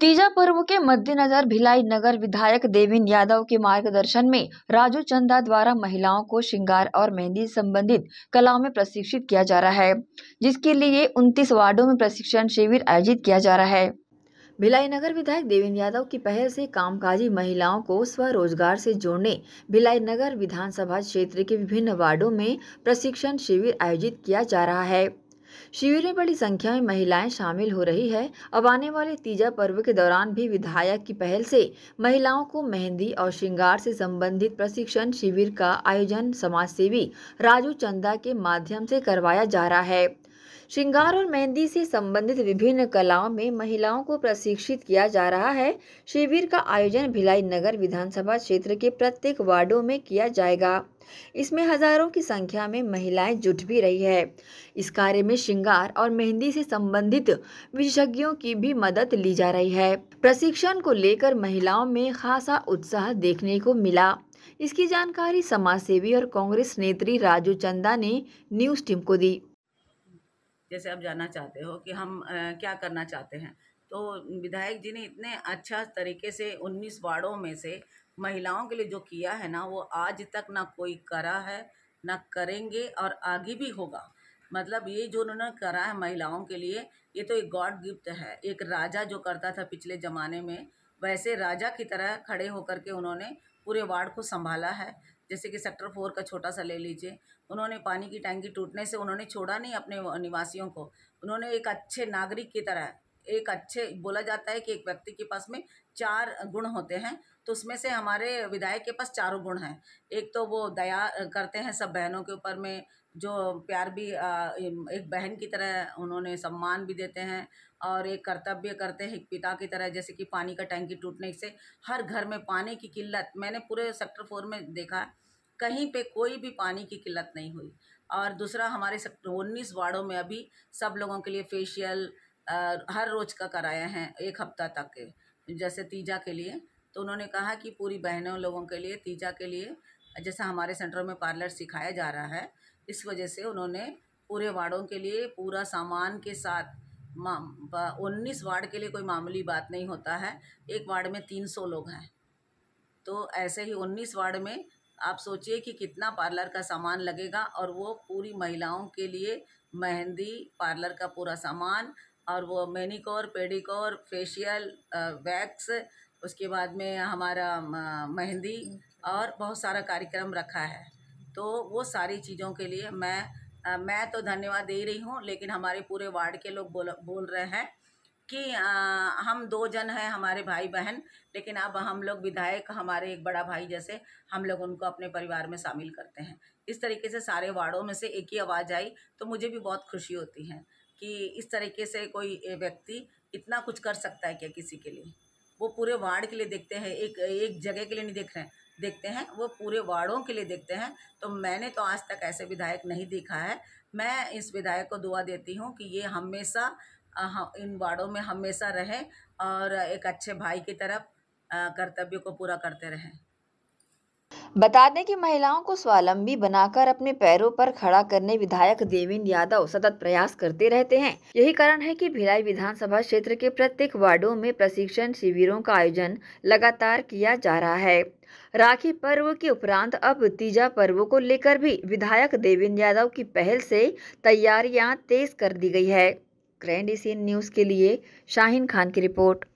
तीजा पर्व के मद्देनजर भिलाई नगर विधायक देवीन यादव के मार्गदर्शन में राजू चंदा द्वारा महिलाओं को श्रृंगार और मेहंदी संबंधित कलाओं में प्रशिक्षित किया जा रहा है जिसके लिए 29 वार्डो में प्रशिक्षण शिविर आयोजित किया जा रहा है भिलाई नगर विधायक देवीन यादव की पहल से कामकाजी महिलाओं को स्वरोजगार से जोड़ने भिलाई नगर विधानसभा क्षेत्र के विभिन्न वार्डो में प्रशिक्षण शिविर आयोजित किया जा रहा है शिविर में बड़ी संख्या में महिलाएं शामिल हो रही है अब आने वाले तीजा पर्व के दौरान भी विधायक की पहल से महिलाओं को मेहंदी और श्रृंगार से संबंधित प्रशिक्षण शिविर का आयोजन समाज सेवी राजू चंदा के माध्यम से करवाया जा रहा है श्रृंगार और मेहंदी से संबंधित विभिन्न कलाओं में महिलाओं को प्रशिक्षित किया जा रहा है शिविर का आयोजन भिलाई नगर विधानसभा क्षेत्र के प्रत्येक वार्डों में किया जाएगा इसमें हजारों की संख्या में महिलाएं जुट भी रही है इस कार्य में श्रृंगार और मेहंदी से संबंधित विशेषज्ञों की भी मदद ली जा रही है प्रशिक्षण को लेकर महिलाओं में खासा उत्साह देखने को मिला इसकी जानकारी समाज सेवी और कांग्रेस नेत्री राजू चंदा ने न्यूज टीम को दी जैसे आप जानना चाहते हो कि हम क्या करना चाहते हैं तो विधायक जी ने इतने अच्छा तरीके से उन्नीस वार्डों में से महिलाओं के लिए जो किया है ना वो आज तक ना कोई करा है ना करेंगे और आगे भी होगा मतलब ये जो उन्होंने करा है महिलाओं के लिए ये तो एक गॉड गिफ्ट है एक राजा जो करता था पिछले ज़माने में वैसे राजा की तरह खड़े होकर के उन्होंने पूरे वार्ड को संभाला है जैसे कि सेक्टर फोर का छोटा सा ले लीजिए उन्होंने पानी की टैंकी टूटने से उन्होंने छोड़ा नहीं अपने निवासियों को उन्होंने एक अच्छे नागरिक की तरह एक अच्छे बोला जाता है कि एक व्यक्ति के पास में चार गुण होते हैं तो उसमें से हमारे विधायक के पास चारों गुण हैं एक तो वो दया करते हैं सब बहनों के ऊपर में जो प्यार भी एक बहन की तरह उन्होंने सम्मान भी देते हैं और एक कर्तव्य करते हैं एक पिता की तरह जैसे कि पानी का टैंकी टूटने से हर घर में पानी की किल्लत मैंने पूरे सेक्टर फोर में देखा है कहीं पे कोई भी पानी की किल्लत नहीं हुई और दूसरा हमारे सेक्टर उन्नीस वार्डों में अभी सब लोगों के लिए फेशियल हर रोज का कराया है एक हफ्ता तक के जैसे तीजा के लिए तो उन्होंने कहा कि पूरी बहनों लोगों के लिए तीजा के लिए जैसा हमारे सेंटर में पार्लर सिखाया जा रहा है इस वजह से उन्होंने पूरे वार्डों के लिए पूरा सामान के साथ उन्नीस वार्ड के लिए कोई मामूली बात नहीं होता है एक वार्ड में तीन सौ लोग हैं तो ऐसे ही उन्नीस वार्ड में आप सोचिए कि कितना पार्लर का सामान लगेगा और वो पूरी महिलाओं के लिए मेहंदी पार्लर का पूरा सामान और वो मेनिकोर पेडिकोर फेशियल वैक्स उसके बाद में हमारा मेहंदी और बहुत सारा कार्यक्रम रखा है तो वो सारी चीज़ों के लिए मैं मैं तो धन्यवाद दे रही हूँ लेकिन हमारे पूरे वार्ड के लोग बोल बोल रहे हैं कि आ, हम दो जन हैं हमारे भाई बहन लेकिन अब हम लोग विधायक हमारे एक बड़ा भाई जैसे हम लोग उनको अपने परिवार में शामिल करते हैं इस तरीके से सारे वार्डों में से एक ही आवाज़ आई तो मुझे भी बहुत खुशी होती है कि इस तरीके से कोई व्यक्ति इतना कुछ कर सकता है क्या किसी के लिए वो पूरे वार्ड के लिए देखते हैं एक एक जगह के लिए नहीं देख रहे हैं देखते हैं वो पूरे वार्डों के लिए देखते हैं तो मैंने तो आज तक ऐसे विधायक नहीं देखा है मैं इस विधायक को दुआ देती हूँ कि ये हमेशा इन वार्डों में हमेशा रहें और एक अच्छे भाई की तरफ कर्तव्य को पूरा करते रहें बता दें कि महिलाओं को स्वावलंबी बनाकर अपने पैरों पर खड़ा करने विधायक देवेंद्र यादव सतत प्रयास करते रहते हैं यही कारण है कि भिलाई विधानसभा क्षेत्र के प्रत्येक वार्डो में प्रशिक्षण शिविरों का आयोजन लगातार किया जा रहा है राखी पर्व के उपरांत अब तीजा पर्व को लेकर भी विधायक देवेंद्र यादव की पहल से तैयारियां तेज कर दी गई है ग्रैंड एशियन न्यूज के लिए शाहिन खान की रिपोर्ट